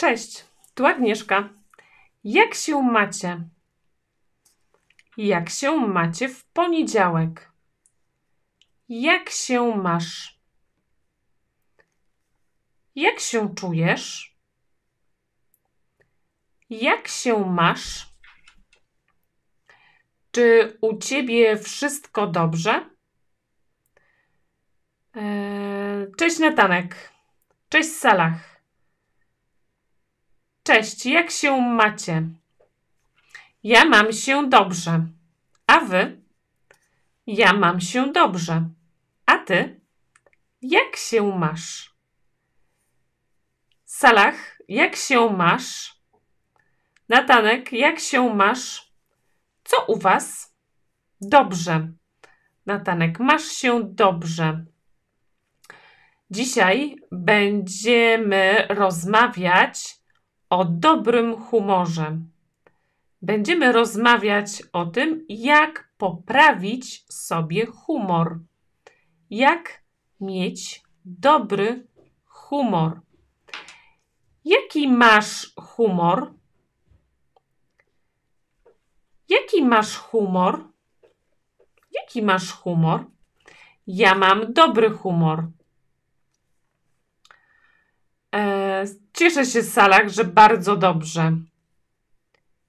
Cześć, tu Agnieszka. Jak się macie? Jak się macie w poniedziałek? Jak się masz? Jak się czujesz? Jak się masz? Czy u ciebie wszystko dobrze? Eee, cześć Natanek. Cześć Salach. Cześć, jak się macie? Ja mam się dobrze. A wy? Ja mam się dobrze. A ty? Jak się masz? Salah, jak się masz? Natanek, jak się masz? Co u was? Dobrze. Natanek, masz się dobrze. Dzisiaj będziemy rozmawiać o dobrym humorze. Będziemy rozmawiać o tym, jak poprawić sobie humor. Jak mieć dobry humor. Jaki masz humor? Jaki masz humor? Jaki masz humor? Ja mam dobry humor. E, cieszę się, Salak, że bardzo dobrze.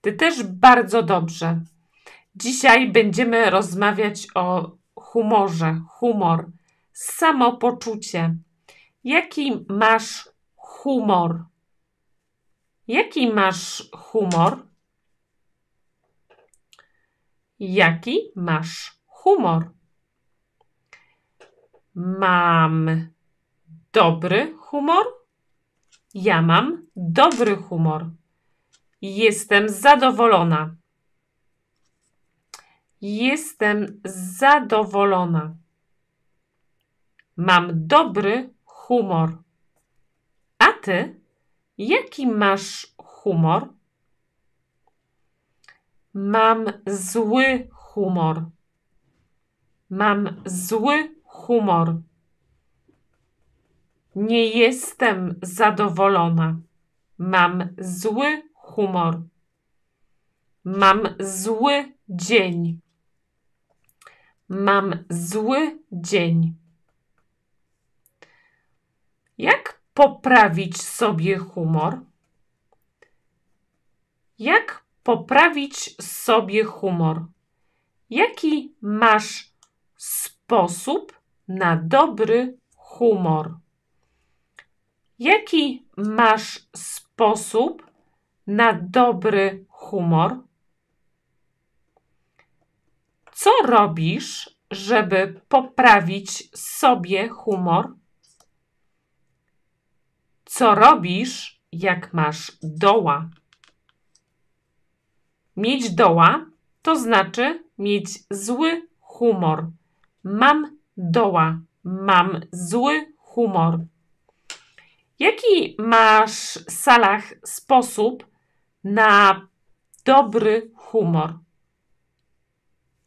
Ty też bardzo dobrze. Dzisiaj będziemy rozmawiać o humorze, humor, samopoczucie. Jaki masz humor? Jaki masz humor? Jaki masz humor? Mam dobry humor? Ja mam dobry humor. Jestem zadowolona. Jestem zadowolona. Mam dobry humor. A ty? Jaki masz humor? Mam zły humor. Mam zły humor. Nie jestem zadowolona. Mam zły humor. Mam zły dzień. Mam zły dzień. Jak poprawić sobie humor? Jak poprawić sobie humor? Jaki masz sposób na dobry humor? Jaki masz sposób na dobry humor? Co robisz, żeby poprawić sobie humor? Co robisz, jak masz doła? Mieć doła to znaczy mieć zły humor. Mam doła, mam zły humor. Jaki masz, w salach sposób na dobry humor?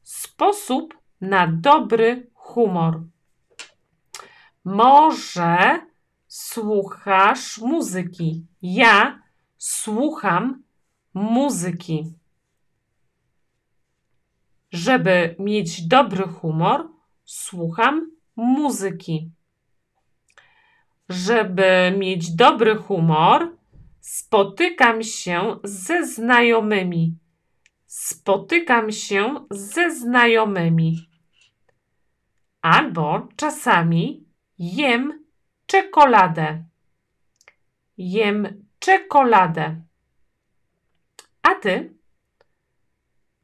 Sposób na dobry humor. Może słuchasz muzyki. Ja słucham muzyki. Żeby mieć dobry humor, słucham muzyki żeby mieć dobry humor, spotykam się ze znajomymi. Spotykam się ze znajomymi. Albo czasami jem czekoladę. Jem czekoladę. A ty?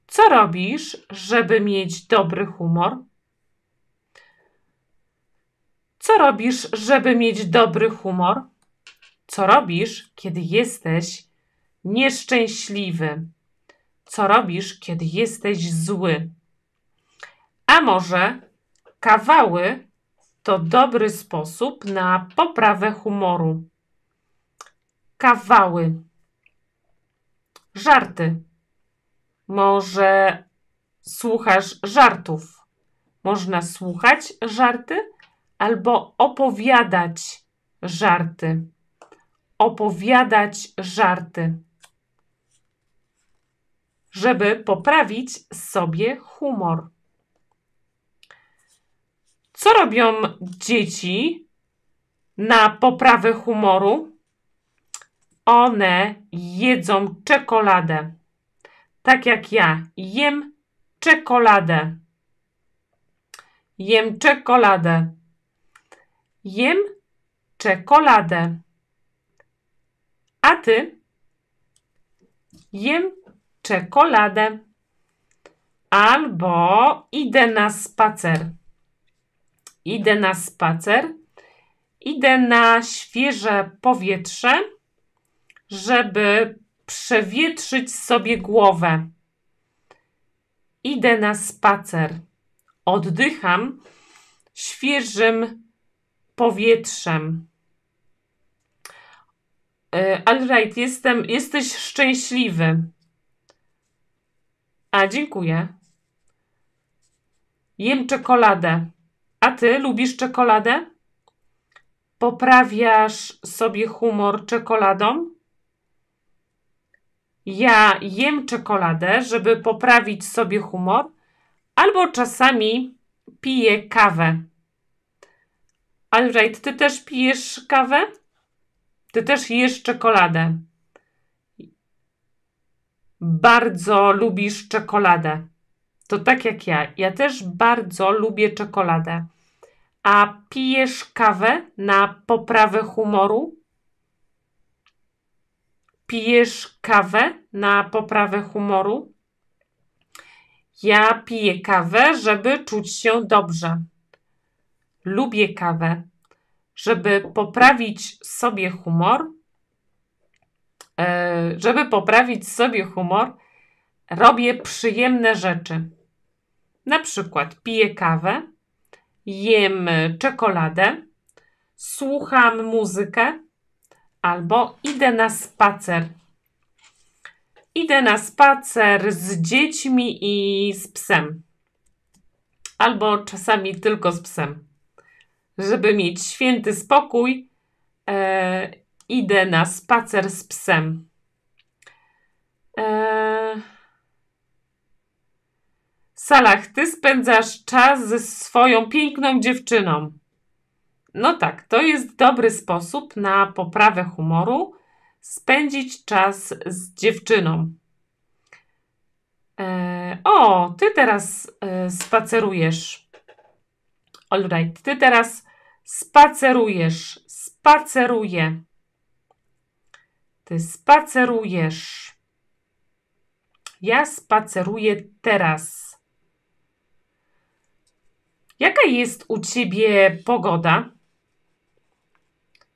Co robisz, żeby mieć dobry humor? Co robisz, żeby mieć dobry humor? Co robisz, kiedy jesteś nieszczęśliwy? Co robisz, kiedy jesteś zły? A może kawały to dobry sposób na poprawę humoru? Kawały. Żarty. Może słuchasz żartów? Można słuchać żarty? albo opowiadać żarty. Opowiadać żarty. Żeby poprawić sobie humor. Co robią dzieci na poprawę humoru? One jedzą czekoladę. Tak jak ja jem czekoladę. Jem czekoladę. Jem czekoladę. A ty? Jem czekoladę. Albo idę na spacer. Idę na spacer. Idę na świeże powietrze, żeby przewietrzyć sobie głowę. Idę na spacer. Oddycham świeżym powietrzem. E, Alright, jestem, jesteś szczęśliwy. A, dziękuję. Jem czekoladę. A ty lubisz czekoladę? Poprawiasz sobie humor czekoladą? Ja jem czekoladę, żeby poprawić sobie humor, albo czasami piję kawę. Andrzej, ty też pijesz kawę? Ty też jesz czekoladę. Bardzo lubisz czekoladę. To tak jak ja. Ja też bardzo lubię czekoladę. A pijesz kawę na poprawę humoru? Pijesz kawę na poprawę humoru? Ja piję kawę, żeby czuć się dobrze lubię kawę. Żeby poprawić sobie humor, e, żeby poprawić sobie humor, robię przyjemne rzeczy. Na przykład piję kawę, jem czekoladę, słucham muzykę albo idę na spacer. Idę na spacer z dziećmi i z psem. Albo czasami tylko z psem żeby mieć święty spokój, e, idę na spacer z psem. E, Salach, ty spędzasz czas ze swoją piękną dziewczyną. No tak, to jest dobry sposób na poprawę humoru spędzić czas z dziewczyną. E, o, ty teraz e, spacerujesz. Alright, ty teraz Spacerujesz. Spaceruje. Ty spacerujesz. Ja spaceruję teraz. Jaka jest u ciebie pogoda?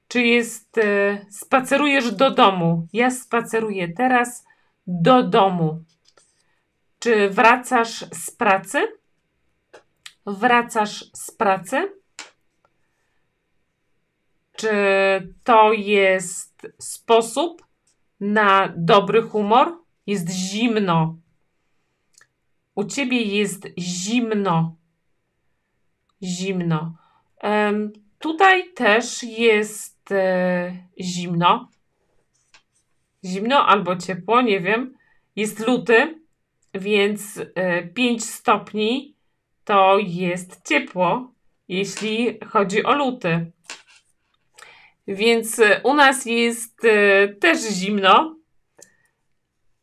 Czy jest e, spacerujesz do domu? Ja spaceruję teraz do domu. Czy wracasz z pracy? Wracasz z pracy? Czy to jest sposób na dobry humor? Jest zimno. U ciebie jest zimno. Zimno. Um, tutaj też jest e, zimno. Zimno albo ciepło, nie wiem. Jest luty, więc e, 5 stopni to jest ciepło, jeśli chodzi o luty. Więc y, u nas jest y, też zimno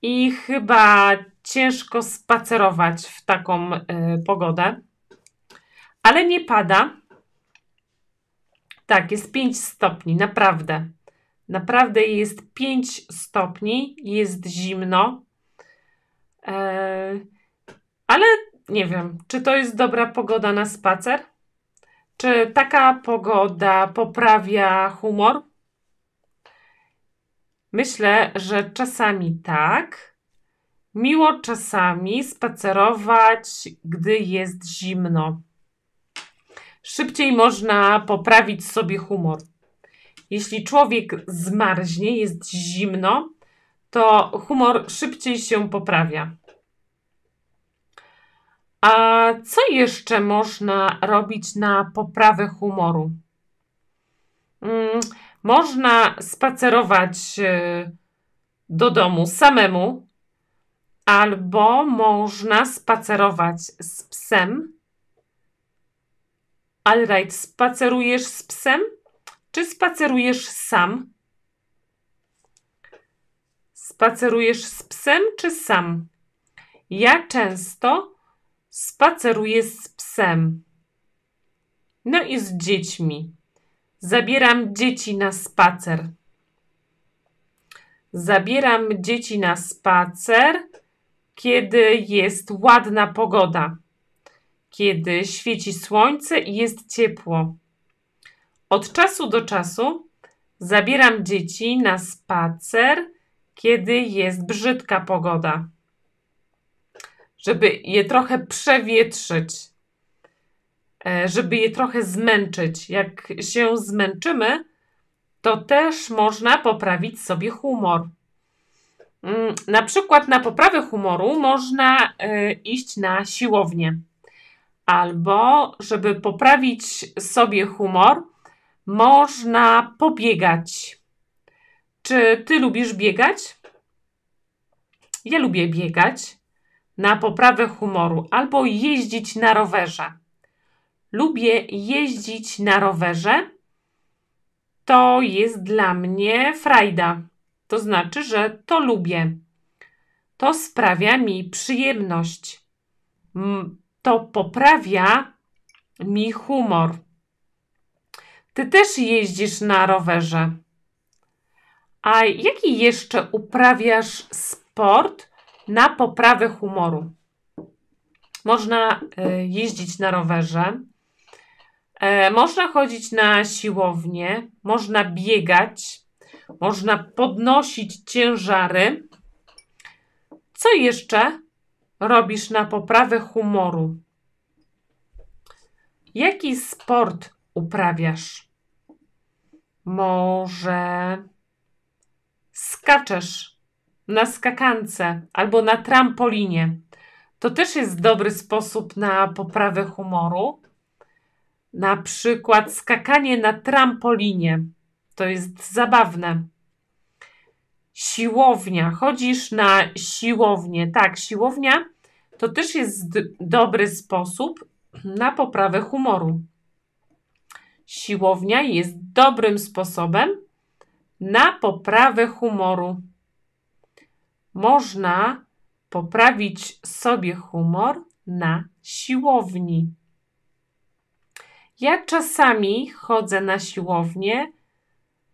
i chyba ciężko spacerować w taką y, pogodę. Ale nie pada. Tak, jest 5 stopni, naprawdę. Naprawdę jest 5 stopni, jest zimno. E, ale nie wiem, czy to jest dobra pogoda na spacer? Czy taka pogoda poprawia humor? Myślę, że czasami tak. Miło czasami spacerować, gdy jest zimno. Szybciej można poprawić sobie humor. Jeśli człowiek zmarznie, jest zimno, to humor szybciej się poprawia. A co jeszcze można robić na poprawę humoru? Mm, można spacerować y, do domu samemu, albo można spacerować z psem. Alright, spacerujesz z psem, czy spacerujesz sam? Spacerujesz z psem, czy sam? Ja często Spaceruję z psem. No i z dziećmi. Zabieram dzieci na spacer. Zabieram dzieci na spacer, kiedy jest ładna pogoda, kiedy świeci słońce i jest ciepło. Od czasu do czasu zabieram dzieci na spacer, kiedy jest brzydka pogoda żeby je trochę przewietrzyć, e, żeby je trochę zmęczyć. Jak się zmęczymy, to też można poprawić sobie humor. Mm, na przykład na poprawę humoru można e, iść na siłownię. Albo, żeby poprawić sobie humor, można pobiegać. Czy ty lubisz biegać? Ja lubię biegać na poprawę humoru albo jeździć na rowerze. Lubię jeździć na rowerze. To jest dla mnie frajda. To znaczy, że to lubię. To sprawia mi przyjemność. To poprawia mi humor. Ty też jeździsz na rowerze. A jaki jeszcze uprawiasz sport? na poprawę humoru. Można e, jeździć na rowerze, e, można chodzić na siłownię, można biegać, można podnosić ciężary. Co jeszcze robisz na poprawę humoru? Jaki sport uprawiasz? Może skaczesz na skakance albo na trampolinie. To też jest dobry sposób na poprawę humoru. Na przykład skakanie na trampolinie. To jest zabawne. Siłownia. Chodzisz na siłownię. Tak, siłownia to też jest dobry sposób na poprawę humoru. Siłownia jest dobrym sposobem na poprawę humoru można poprawić sobie humor na siłowni. Ja czasami chodzę na siłownię,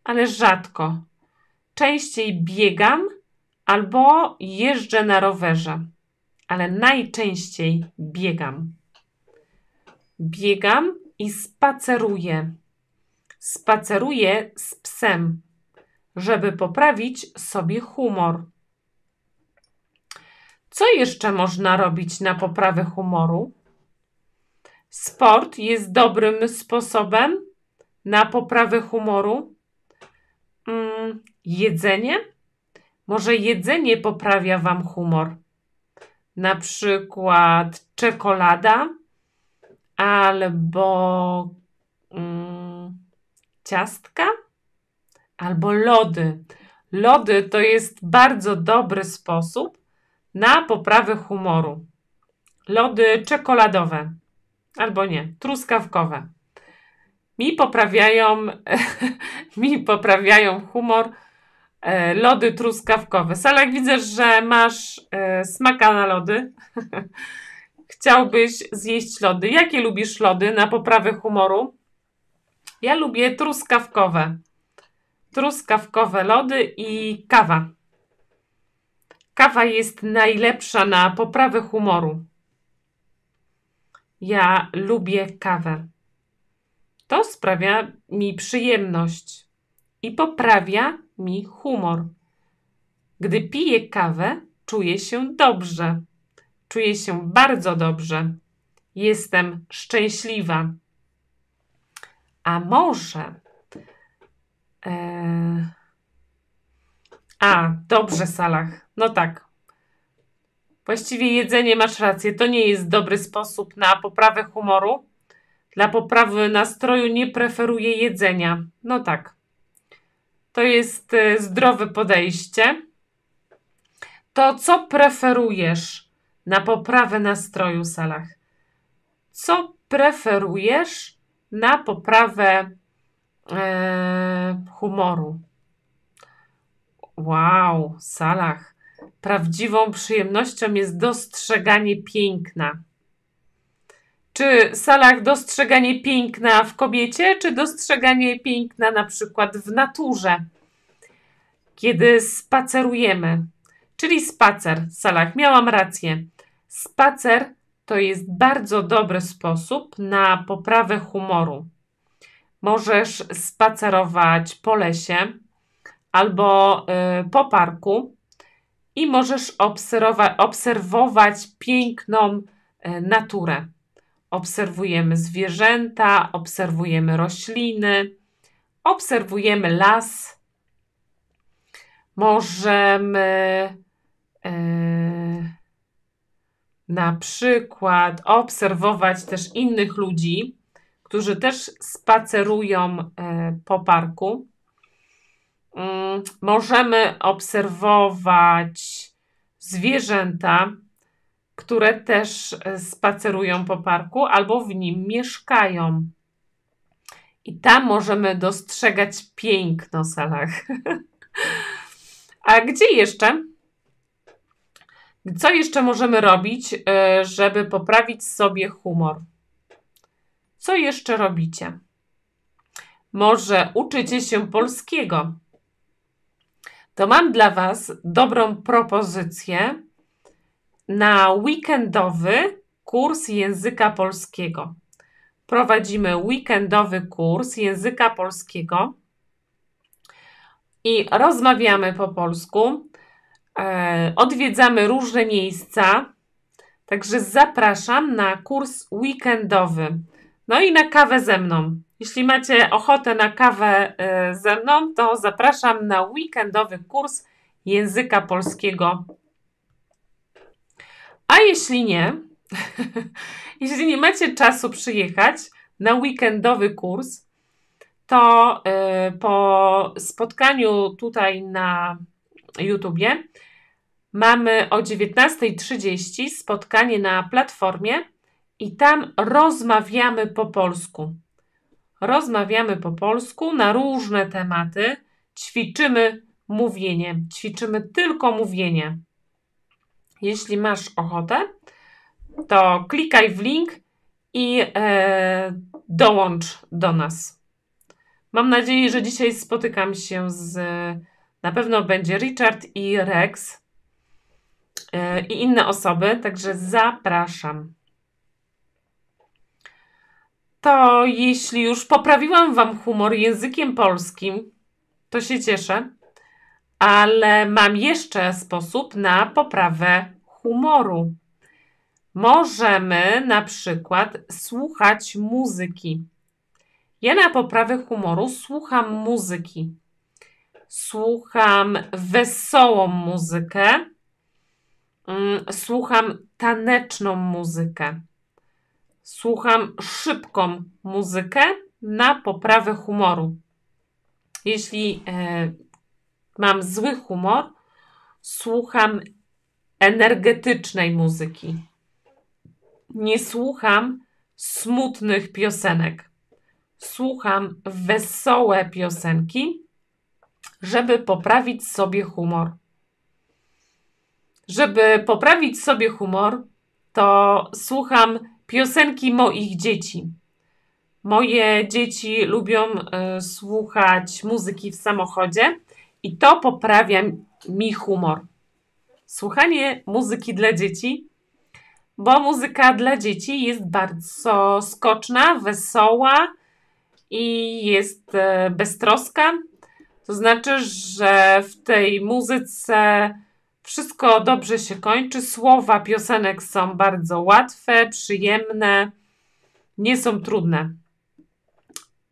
ale rzadko. Częściej biegam albo jeżdżę na rowerze, ale najczęściej biegam. Biegam i spaceruję. Spaceruję z psem, żeby poprawić sobie humor. Co jeszcze można robić na poprawę humoru? Sport jest dobrym sposobem na poprawę humoru. Mm, jedzenie? Może jedzenie poprawia Wam humor. Na przykład czekolada albo mm, ciastka albo lody. Lody to jest bardzo dobry sposób na poprawę humoru. Lody czekoladowe albo nie, truskawkowe. Mi poprawiają, mi poprawiają humor e, lody truskawkowe. jak widzę, że masz e, smaka na lody. Chciałbyś zjeść lody. Jakie lubisz lody na poprawę humoru? Ja lubię truskawkowe. Truskawkowe lody i kawa. Kawa jest najlepsza na poprawę humoru. Ja lubię kawę. To sprawia mi przyjemność i poprawia mi humor. Gdy piję kawę, czuję się dobrze. Czuję się bardzo dobrze. Jestem szczęśliwa. A może. E, a, dobrze, Salach. No tak. Właściwie jedzenie, masz rację, to nie jest dobry sposób na poprawę humoru. Dla poprawy nastroju nie preferuję jedzenia. No tak. To jest e, zdrowe podejście. To co preferujesz na poprawę nastroju, Salach? Co preferujesz na poprawę e, humoru? Wow, Salach. Prawdziwą przyjemnością jest dostrzeganie piękna. Czy Salach dostrzeganie piękna w kobiecie, czy dostrzeganie piękna na przykład w naturze? Kiedy spacerujemy, czyli spacer, Salach, miałam rację. Spacer to jest bardzo dobry sposób na poprawę humoru. Możesz spacerować po lesie albo y, po parku i możesz obserwować piękną e, naturę. Obserwujemy zwierzęta, obserwujemy rośliny, obserwujemy las. Możemy e, na przykład obserwować też innych ludzi, którzy też spacerują e, po parku. Mm, możemy obserwować zwierzęta, które też spacerują po parku albo w nim mieszkają. I tam możemy dostrzegać piękno salach. A gdzie jeszcze? Co jeszcze możemy robić, y, żeby poprawić sobie humor? Co jeszcze robicie? Może uczycie się polskiego to mam dla Was dobrą propozycję na weekendowy kurs języka polskiego. Prowadzimy weekendowy kurs języka polskiego i rozmawiamy po polsku. E, odwiedzamy różne miejsca, także zapraszam na kurs weekendowy. No i na kawę ze mną. Jeśli macie ochotę na kawę y, ze mną, to zapraszam na weekendowy kurs języka polskiego. A jeśli nie, jeśli nie macie czasu przyjechać na weekendowy kurs, to y, po spotkaniu tutaj na YouTubie mamy o 19.30 spotkanie na platformie i tam rozmawiamy po polsku. Rozmawiamy po polsku na różne tematy, ćwiczymy mówienie, ćwiczymy tylko mówienie. Jeśli masz ochotę, to klikaj w link i e, dołącz do nas. Mam nadzieję, że dzisiaj spotykam się z. Na pewno będzie Richard i Rex e, i inne osoby, także zapraszam to jeśli już poprawiłam Wam humor językiem polskim, to się cieszę, ale mam jeszcze sposób na poprawę humoru. Możemy na przykład słuchać muzyki. Ja na poprawę humoru słucham muzyki. Słucham wesołą muzykę, mm, słucham taneczną muzykę słucham szybką muzykę na poprawę humoru. Jeśli e, mam zły humor, słucham energetycznej muzyki. Nie słucham smutnych piosenek. Słucham wesołe piosenki, żeby poprawić sobie humor. Żeby poprawić sobie humor, to słucham Piosenki moich dzieci. Moje dzieci lubią y, słuchać muzyki w samochodzie i to poprawia mi humor. Słuchanie muzyki dla dzieci, bo muzyka dla dzieci jest bardzo skoczna, wesoła i jest y, beztroska. To znaczy, że w tej muzyce wszystko dobrze się kończy. Słowa piosenek są bardzo łatwe, przyjemne, nie są trudne.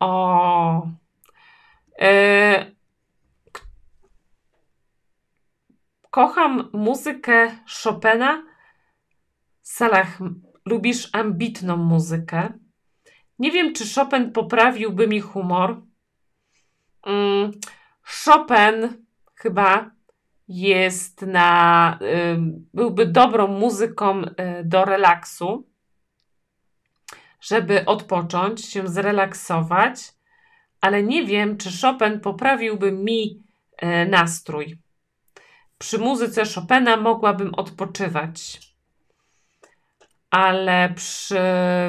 O. E, kocham muzykę Chopina. Salah, lubisz ambitną muzykę. Nie wiem, czy Chopin poprawiłby mi humor. Mm, Chopin chyba jest na, byłby dobrą muzyką y, do relaksu, żeby odpocząć, się zrelaksować, ale nie wiem, czy Chopin poprawiłby mi y, nastrój. Przy muzyce Chopina mogłabym odpoczywać, ale przy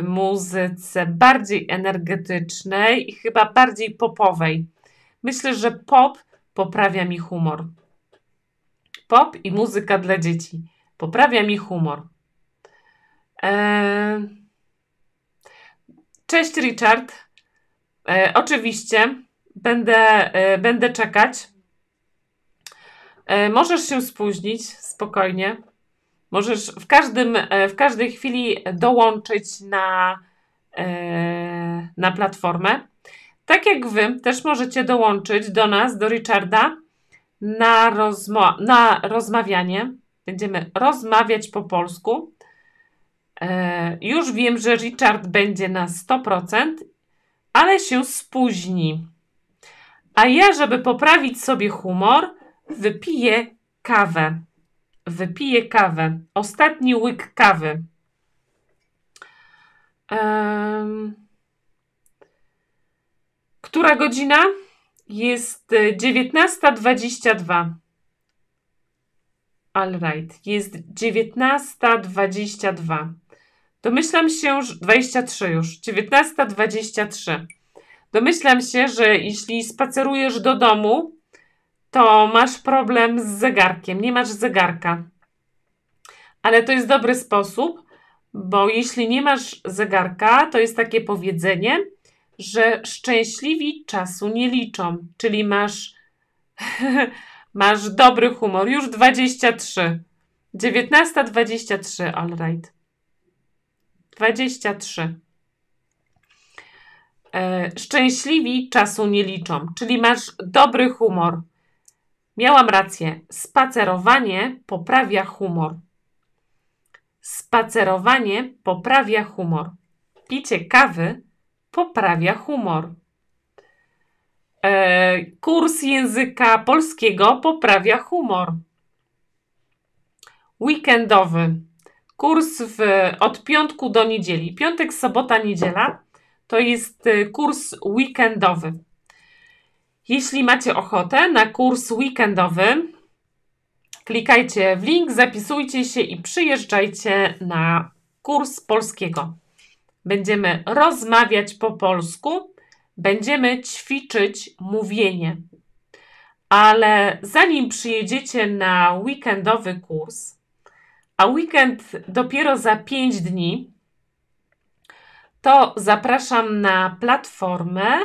muzyce bardziej energetycznej i chyba bardziej popowej. Myślę, że pop poprawia mi humor pop i muzyka dla dzieci. Poprawia mi humor. Eee... Cześć Richard. Eee, oczywiście będę, e, będę czekać. E, możesz się spóźnić spokojnie. Możesz w, każdym, e, w każdej chwili dołączyć na, na platformę. Tak jak wy też możecie dołączyć do nas, do Richarda na, rozma na rozmawianie. Będziemy rozmawiać po polsku. E, już wiem, że Richard będzie na 100%, ale się spóźni. A ja, żeby poprawić sobie humor, wypiję kawę. Wypiję kawę. Ostatni łyk kawy. Um, która godzina? Jest 19.22. E, right. jest 19.22. Domyślam się, że 23 już, 19.23. Domyślam się, że jeśli spacerujesz do domu, to masz problem z zegarkiem, nie masz zegarka. Ale to jest dobry sposób, bo jeśli nie masz zegarka, to jest takie powiedzenie – że szczęśliwi czasu nie liczą, czyli masz masz dobry humor, już 23. 19.23, all right. 23. E, szczęśliwi czasu nie liczą, czyli masz dobry humor. Miałam rację. Spacerowanie poprawia humor. Spacerowanie poprawia humor. Picie kawy poprawia humor. E, kurs języka polskiego poprawia humor. Weekendowy. Kurs w, od piątku do niedzieli. Piątek, sobota, niedziela to jest y, kurs weekendowy. Jeśli macie ochotę na kurs weekendowy, klikajcie w link, zapisujcie się i przyjeżdżajcie na kurs polskiego. Będziemy rozmawiać po polsku, będziemy ćwiczyć mówienie. Ale zanim przyjedziecie na weekendowy kurs, a weekend dopiero za 5 dni, to zapraszam na platformę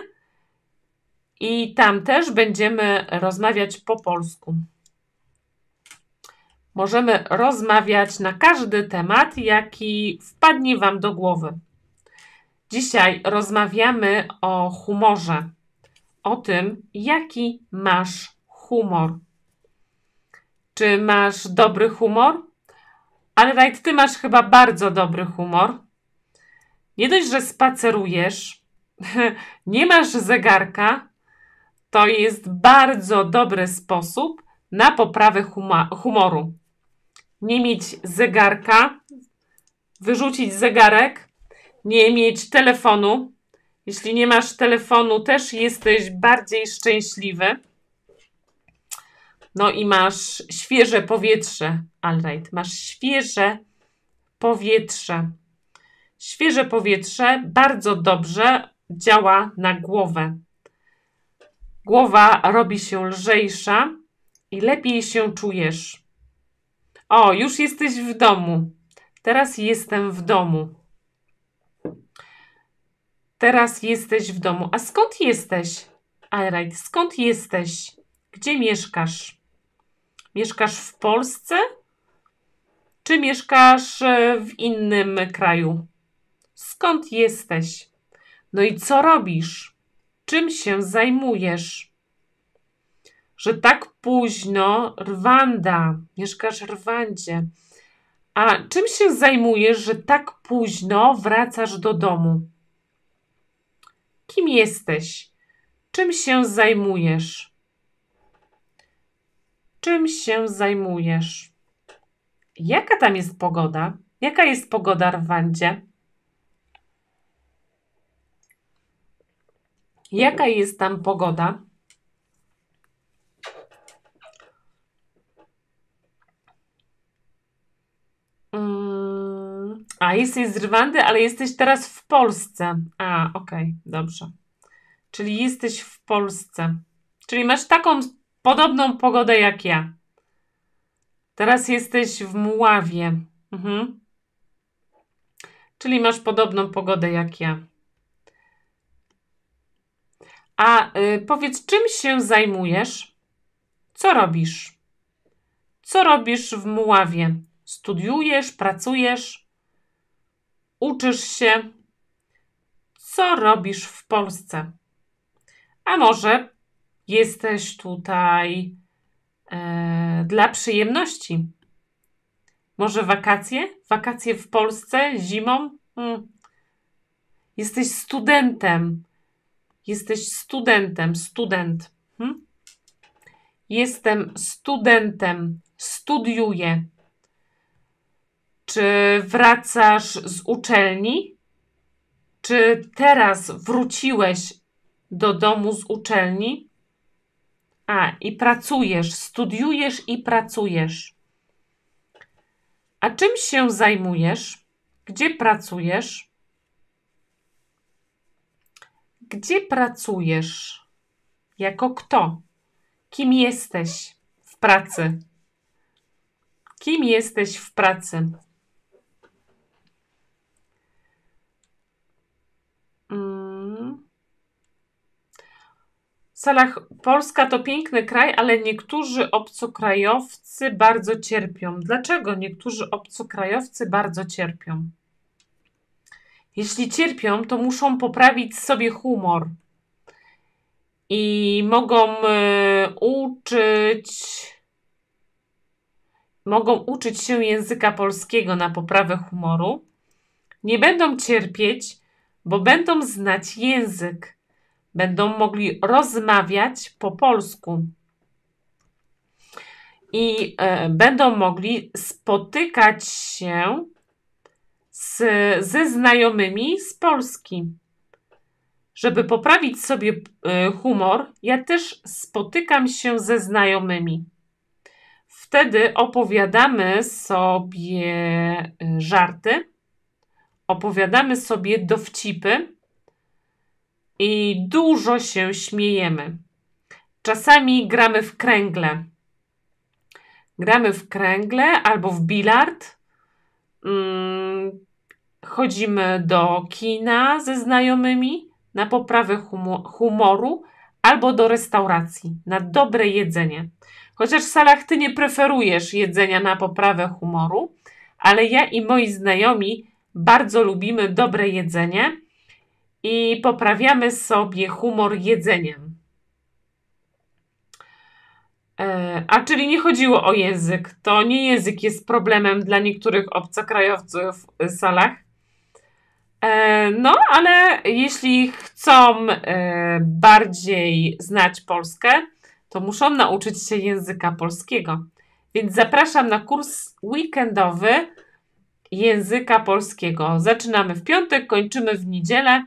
i tam też będziemy rozmawiać po polsku. Możemy rozmawiać na każdy temat, jaki wpadnie Wam do głowy. Dzisiaj rozmawiamy o humorze, o tym, jaki masz humor. Czy masz dobry humor? Ale right, ty masz chyba bardzo dobry humor. Nie dość, że spacerujesz, nie masz zegarka, to jest bardzo dobry sposób na poprawę humoru. Nie mieć zegarka, wyrzucić zegarek nie mieć telefonu. Jeśli nie masz telefonu, też jesteś bardziej szczęśliwy. No i masz świeże powietrze. Alright, masz świeże powietrze. Świeże powietrze bardzo dobrze działa na głowę. Głowa robi się lżejsza i lepiej się czujesz. O, już jesteś w domu. Teraz jestem w domu. Teraz jesteś w domu. A skąd jesteś? Alright, skąd jesteś? Gdzie mieszkasz? Mieszkasz w Polsce? Czy mieszkasz e, w innym kraju? Skąd jesteś? No i co robisz? Czym się zajmujesz? Że tak późno, Rwanda, mieszkasz w Rwandzie. A czym się zajmujesz, że tak późno wracasz do domu? Kim jesteś? Czym się zajmujesz? Czym się zajmujesz? Jaka tam jest pogoda? Jaka jest pogoda w Rwandzie? Jaka jest tam pogoda? A, jesteś z Rwandy, ale jesteś teraz w Polsce. A, okej, okay, dobrze. Czyli jesteś w Polsce. Czyli masz taką podobną pogodę jak ja. Teraz jesteś w Muławie. Mhm. Czyli masz podobną pogodę jak ja. A y, powiedz, czym się zajmujesz? Co robisz? Co robisz w Muławie? Studiujesz, pracujesz? uczysz się, co robisz w Polsce. A może jesteś tutaj e, dla przyjemności? Może wakacje? Wakacje w Polsce zimą? Hmm. Jesteś studentem. Jesteś studentem, student. Hmm? Jestem studentem, studiuję. Czy wracasz z uczelni? Czy teraz wróciłeś do domu z uczelni? A, i pracujesz, studiujesz i pracujesz. A czym się zajmujesz? Gdzie pracujesz? Gdzie pracujesz? Jako kto? Kim jesteś w pracy? Kim jesteś w pracy? Mm. Salach, Polska to piękny kraj, ale niektórzy obcokrajowcy bardzo cierpią. Dlaczego niektórzy obcokrajowcy bardzo cierpią? Jeśli cierpią, to muszą poprawić sobie humor i mogą e, uczyć. Mogą uczyć się języka polskiego na poprawę humoru. Nie będą cierpieć, bo będą znać język, będą mogli rozmawiać po polsku i e, będą mogli spotykać się z, ze znajomymi z Polski. Żeby poprawić sobie e, humor, ja też spotykam się ze znajomymi. Wtedy opowiadamy sobie e, żarty opowiadamy sobie dowcipy i dużo się śmiejemy. Czasami gramy w kręgle. Gramy w kręgle albo w bilard. Mm, chodzimy do kina ze znajomymi na poprawę humoru albo do restauracji na dobre jedzenie. Chociaż w salach ty nie preferujesz jedzenia na poprawę humoru, ale ja i moi znajomi bardzo lubimy dobre jedzenie i poprawiamy sobie humor jedzeniem. E, a czyli nie chodziło o język. To nie język jest problemem dla niektórych obcokrajowców w salach. E, no, ale jeśli chcą e, bardziej znać Polskę, to muszą nauczyć się języka polskiego. Więc zapraszam na kurs weekendowy języka polskiego. Zaczynamy w piątek, kończymy w niedzielę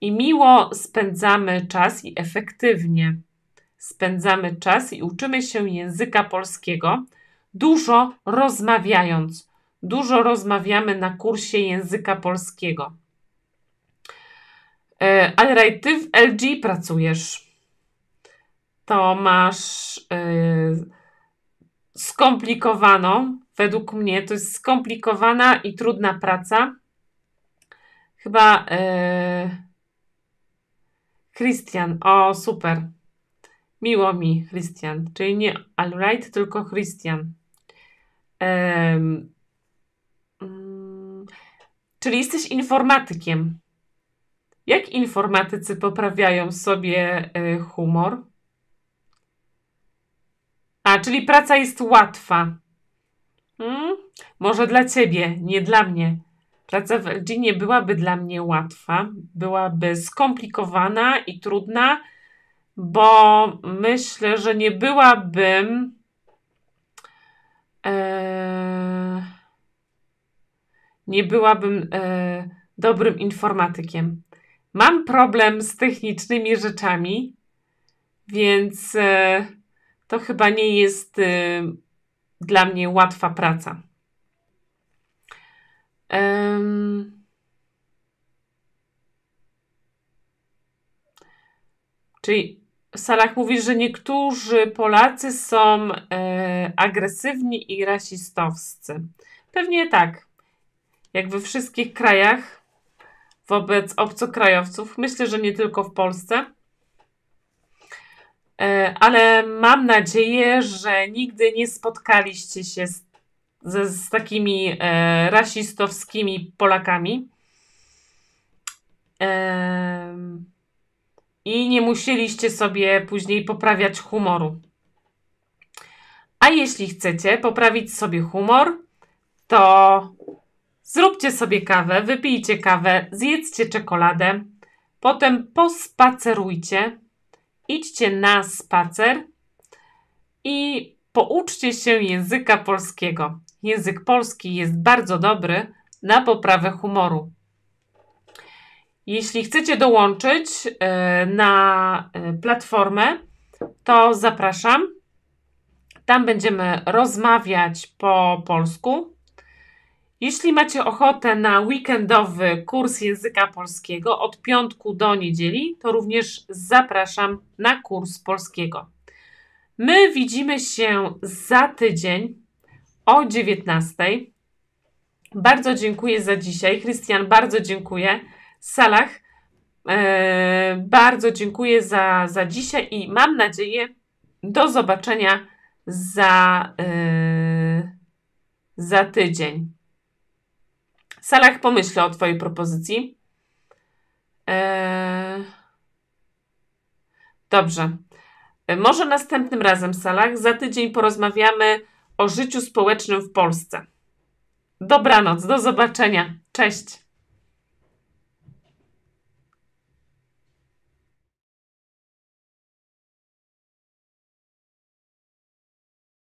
i miło spędzamy czas i efektywnie spędzamy czas i uczymy się języka polskiego, dużo rozmawiając. Dużo rozmawiamy na kursie języka polskiego. E, Alright, ty w LG pracujesz. To masz yy, skomplikowaną według mnie to jest skomplikowana i trudna praca. Chyba e, Christian, o super. Miło mi, Christian. Czyli nie alright, tylko Christian. Mm, czyli jesteś informatykiem. Jak informatycy poprawiają sobie e, humor? A, czyli praca jest łatwa. Hmm? Może dla ciebie, nie dla mnie. Praca w LG nie byłaby dla mnie łatwa, byłaby skomplikowana i trudna, bo myślę, że nie byłabym. E, nie byłabym e, dobrym informatykiem. Mam problem z technicznymi rzeczami, więc e, to chyba nie jest e, dla mnie łatwa praca. Um, czyli w salach mówisz, że niektórzy Polacy są e, agresywni i rasistowscy. Pewnie tak. Jak we wszystkich krajach wobec obcokrajowców. Myślę, że nie tylko w Polsce. E, ale mam nadzieję, że nigdy nie spotkaliście się z, z, z takimi e, rasistowskimi Polakami. E, I nie musieliście sobie później poprawiać humoru. A jeśli chcecie poprawić sobie humor, to zróbcie sobie kawę, wypijcie kawę, zjedzcie czekoladę, potem pospacerujcie idźcie na spacer i pouczcie się języka polskiego. Język polski jest bardzo dobry na poprawę humoru. Jeśli chcecie dołączyć e, na e, platformę, to zapraszam. Tam będziemy rozmawiać po polsku. Jeśli macie ochotę na weekendowy kurs języka polskiego od piątku do niedzieli, to również zapraszam na kurs polskiego. My widzimy się za tydzień o 19. Bardzo dziękuję za dzisiaj. Christian, bardzo dziękuję. Salah, e, bardzo dziękuję za, za dzisiaj i mam nadzieję do zobaczenia za, e, za tydzień. Salah pomyślę o Twojej propozycji. Eee... Dobrze. E, może następnym razem, Salah, za tydzień porozmawiamy o życiu społecznym w Polsce. Dobranoc, do zobaczenia. Cześć.